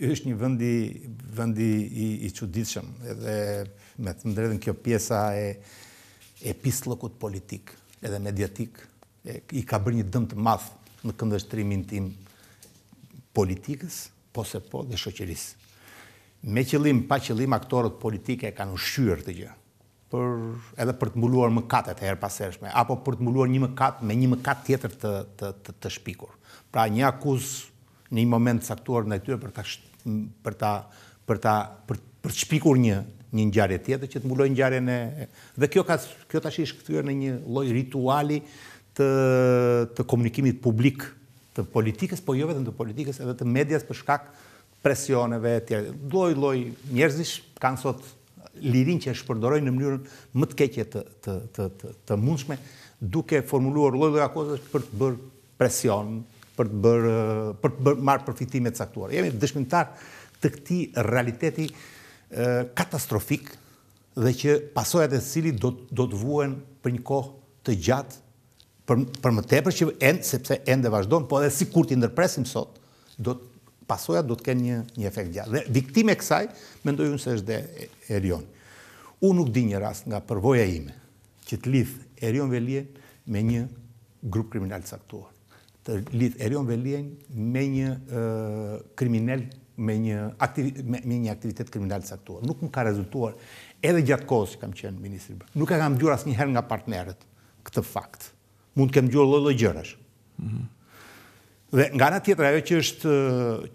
është një vendi vendi i i çuditshëm edhe me të drejtën kjo pjesa e e lëkut politik edhe mediatik i ka bërë një dëm të madh në këndështrimin tim politikës po se po dhe shoqërisë me qëllim pa qëllim aktorët politike kanë ushqyer të gjë edhe për të mbuluar mëkatet e pasershme, apo për të mbuluar një mëkat me një mëkat tjetër të të të, të shpikur pra një akuzë në një moment caktuar ndaj tyre për ta për ta për ta për, të shpikur një një ngjarje tjetër që të mbulojë ngjarjen e dhe kjo ka kjo tash është kthyer në një lloj rituali të të komunikimit publik të politikës, po jo vetëm të politikës, edhe të medias për shkak presioneve e tjera. Lloj lloj njerëzish kanë sot lirin që e shpërdorojnë në mënyrën më të keqe të, të, të, të, të mundshme, duke formuluar loj dhe akosës për të bërë presion, për të bërë për të bërë përfitime të Jemi dëshmitar të këtij realiteti katastrofik dhe që pasojat e cili do do të vuhen për një kohë të gjatë për për më tepër që endë, sepse ende vazhdon, po edhe kur ti ndërpresim sot, do pasojat do të kenë një një efekt gjatë. Dhe viktimë e kësaj mendoj unë se është dhe Erion. Unë nuk di një rast nga përvoja ime që të lidh Erion velje me një grup kriminal të caktuar të lidh Erion Velien me një kriminal me një, me, një aktivitet kriminal të saktuar. Nuk më ka rezultuar edhe gjatë kohës që kam qenë ministri. Nuk e kam gjurë asë njëherë nga partnerët këtë fakt. Mund kem gjurë lojë gjërësh. Mhm. Dhe nga nga tjetër ajo që është,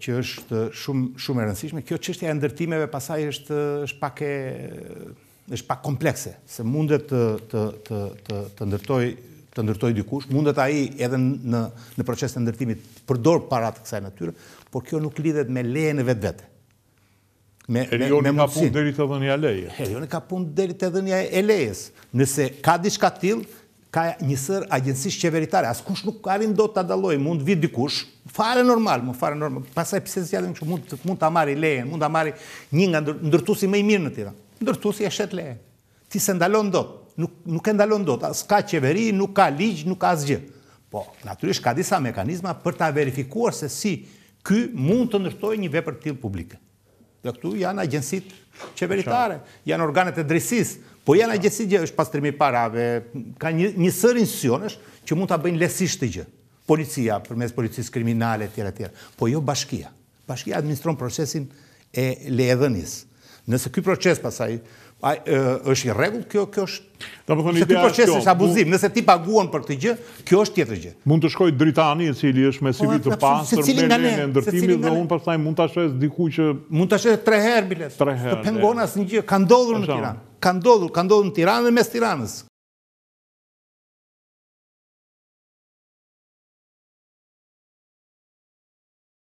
që është shumë, shumë e rëndësishme, kjo qështja e ndërtimeve pasaj është, është pak e është pak komplekse, se mundet të, të, të, të, të ndërtoj të ndërtoj dikush, mundet a i edhe në proces të ndërtimit përdor parat të kësaj natyre, por kjo nuk lidhet me leje në vetë vete. E rion ka pun të dërit e dhënja leje. E ka pun të dërit e dhënja e lejes. Nëse ka diçka tilë, ka njësër agjensisht qeveritare. As kush nuk arin do të adaloj, mund vit dikush, fare normal, mund fare normal. Pasaj pëse zjadë që mund të amari leje, mund të amari një nga ndërtusi më i mirë në tira. Ndërtusi e shet lejen. Ti se ndalon do të nuk e ndalon do të, s'ka qeveri, nuk ka ligjë, nuk ka zgjë. Po, naturisht, ka disa mekanizma për ta verifikuar se si ky mund të nërtoj një vepër të tjilë publike. Dhe këtu janë agjensit qeveritare, janë organet e drisis, po janë agjensit gjë, është pas të parave, ka një sër insionës që mund të bëjnë lesisht të gjë. Policia, për mes policis kriminale, tjera, tjera. Po jo bashkia. Bashkia administron procesin e leedhenis. Nëse ky proces pasaj, është i regull, kjo është Se ti procesi është abuzim, nëse ti paguan për këtë gjë, kjo është tjetër gjë. Mund të shkoj Dritani, e cili është me sivit po, të pasër, me një e ndërtimit, dhe unë përstaj mund të ashtë diku që... Mund të ashtë 3 herë, bilet. Të pengona së gjë, ka ndodhur në Tiranë. Ka ndodhur, ka ndodhur në Tiranë dhe mes Tiranës.